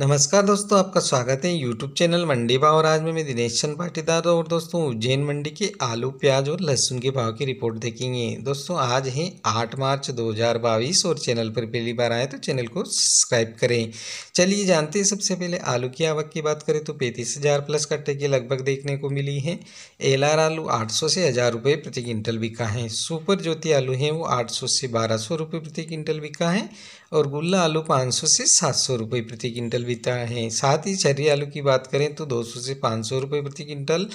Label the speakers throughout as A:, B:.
A: नमस्कार दोस्तों आपका स्वागत है यूट्यूब चैनल मंडी भाव और आज में मैं दिनेश चंद पाटीदार और दोस्तों उज्जैन मंडी के आलू प्याज और लहसुन के भाव की रिपोर्ट देखेंगे दोस्तों आज है 8 मार्च 2022 और चैनल पर पहली बार आए तो चैनल को सब्सक्राइब करें चलिए जानते हैं सबसे पहले आलू की आवक की बात करें तो पैंतीस प्लस कट्टे की लगभग देखने को मिली है एल आलू आठ से हज़ार रुपये प्रति क्विंटल बिका है सुपर ज्योति आलू हैं वो आठ से बारह सौ प्रति क्विंटल बिका है और गुल्ला आलू पाँच से सात सौ प्रति क्विंटल बीता है साथ ही छर्री आलू की बात करें तो 200 से 500 रुपए प्रति क्विंटल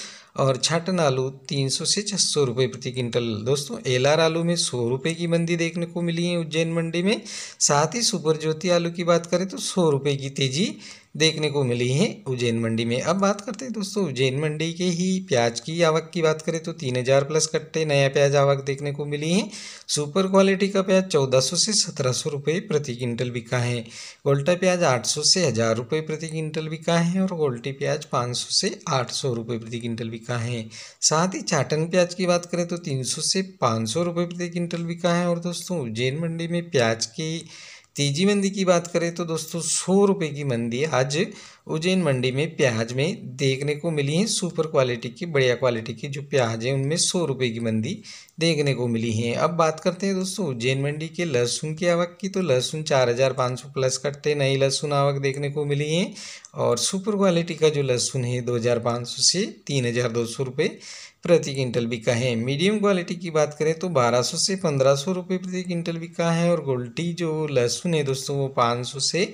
A: और छाटन आलू 300 से 600 सौ रुपये प्रति क्विंटल दोस्तों एलआर आलू में सौ रुपये की मंदी देखने को मिली है उज्जैन मंडी में साथ ही सुपर ज्योति आलू की बात करें तो सौ रुपये की तेज़ी देखने को मिली है उज्जैन मंडी में अब बात करते हैं दोस्तों उज्जैन मंडी के ही प्याज की आवक की बात करें तो तीन हज़ार प्लस कट्टे नया प्याज आवक देखने को मिली है सुपर क्वालिटी का प्याज चौदह सौ से सत्रह सौ रुपये प्रति क्विंटल बिका है गोल्टा प्याज आठ सौ से हज़ार रुपये प्रति क्विंटल बिका है और गोल्टी प्याज पाँच सौ से आठ सौ रुपये प्रति क्विंटल बिका है साथ ही चाटन प्याज की बात करें तो तीन सौ से पाँच सौ रुपये प्रति क्विंटल बिका है और दोस्तों उज्जैन मंडी में प्याज की तीजी मंदी की बात करें तो दोस्तों सौ रुपये की मंदी आज उज्जैन मंडी में प्याज में देखने को मिली है सुपर क्वालिटी की बढ़िया क्वालिटी की जो प्याज है उनमें सौ रुपये की मंदी देखने को मिली है अब बात करते हैं दोस्तों उज्जैन मंडी के लहसुन की आवक की तो लहसुन चार हज़ार पाँच सौ प्लस कटते नई लहसुन आवक देखने को मिली है और सुपर क्वालिटी का जो लहसुन है दो हज़ार पाँच सौ से तीन हज़ार दो सौ रुपये प्रति क्विंटल बिका है मीडियम क्वालिटी की बात करें तो 1200 से 1500 रुपए प्रति क्विंटल बिका है और गोल्टी जो लहसुन है दोस्तों वो 500 से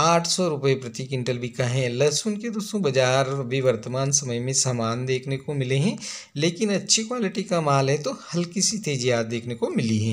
A: 800 रुपए प्रति क्विंटल बिका है लहसुन के दोस्तों बाजार भी वर्तमान समय में सामान देखने को मिले हैं लेकिन अच्छी क्वालिटी का माल है तो हल्की सी तेजी आज देखने को मिली है